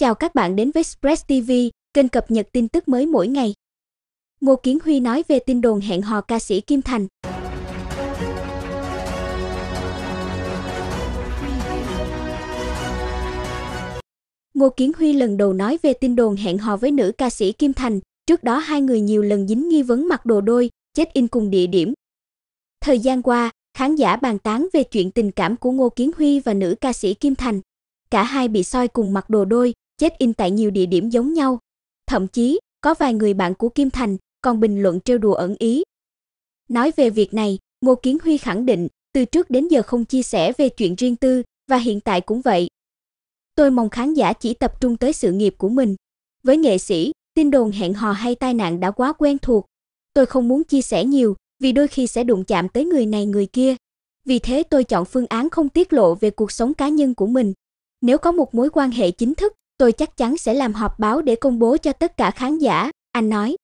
Chào các bạn đến với Express TV, kênh cập nhật tin tức mới mỗi ngày. Ngô Kiến Huy nói về tin đồn hẹn hò ca sĩ Kim Thành. Ngô Kiến Huy lần đầu nói về tin đồn hẹn hò với nữ ca sĩ Kim Thành, trước đó hai người nhiều lần dính nghi vấn mặc đồ đôi, chết in cùng địa điểm. Thời gian qua, khán giả bàn tán về chuyện tình cảm của Ngô Kiến Huy và nữ ca sĩ Kim Thành. Cả hai bị soi cùng mặc đồ đôi, chết in tại nhiều địa điểm giống nhau. Thậm chí, có vài người bạn của Kim Thành còn bình luận trêu đùa ẩn ý. Nói về việc này, Ngô Kiến Huy khẳng định, từ trước đến giờ không chia sẻ về chuyện riêng tư và hiện tại cũng vậy. Tôi mong khán giả chỉ tập trung tới sự nghiệp của mình. Với nghệ sĩ, tin đồn hẹn hò hay tai nạn đã quá quen thuộc. Tôi không muốn chia sẻ nhiều vì đôi khi sẽ đụng chạm tới người này người kia. Vì thế tôi chọn phương án không tiết lộ về cuộc sống cá nhân của mình. Nếu có một mối quan hệ chính thức Tôi chắc chắn sẽ làm họp báo để công bố cho tất cả khán giả, anh nói.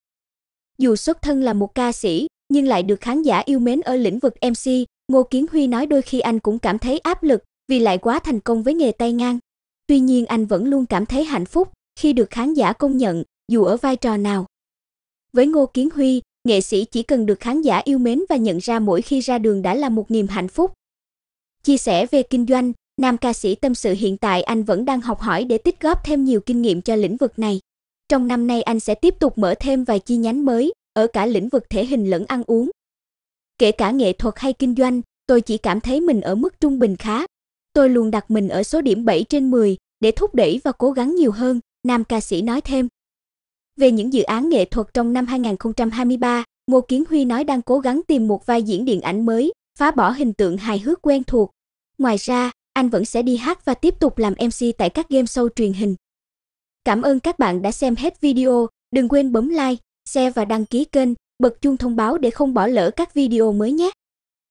Dù xuất thân là một ca sĩ, nhưng lại được khán giả yêu mến ở lĩnh vực MC, Ngô Kiến Huy nói đôi khi anh cũng cảm thấy áp lực vì lại quá thành công với nghề tay ngang. Tuy nhiên anh vẫn luôn cảm thấy hạnh phúc khi được khán giả công nhận, dù ở vai trò nào. Với Ngô Kiến Huy, nghệ sĩ chỉ cần được khán giả yêu mến và nhận ra mỗi khi ra đường đã là một niềm hạnh phúc. Chia sẻ về kinh doanh, Nam ca sĩ tâm sự hiện tại anh vẫn đang học hỏi để tích góp thêm nhiều kinh nghiệm cho lĩnh vực này. Trong năm nay anh sẽ tiếp tục mở thêm vài chi nhánh mới ở cả lĩnh vực thể hình lẫn ăn uống. Kể cả nghệ thuật hay kinh doanh, tôi chỉ cảm thấy mình ở mức trung bình khá. Tôi luôn đặt mình ở số điểm 7 trên 10 để thúc đẩy và cố gắng nhiều hơn, nam ca sĩ nói thêm. Về những dự án nghệ thuật trong năm 2023, Ngô Kiến Huy nói đang cố gắng tìm một vai diễn điện ảnh mới, phá bỏ hình tượng hài hước quen thuộc. Ngoài ra, anh vẫn sẽ đi hát và tiếp tục làm MC tại các game show truyền hình. Cảm ơn các bạn đã xem hết video, đừng quên bấm like, share và đăng ký kênh, bật chuông thông báo để không bỏ lỡ các video mới nhé.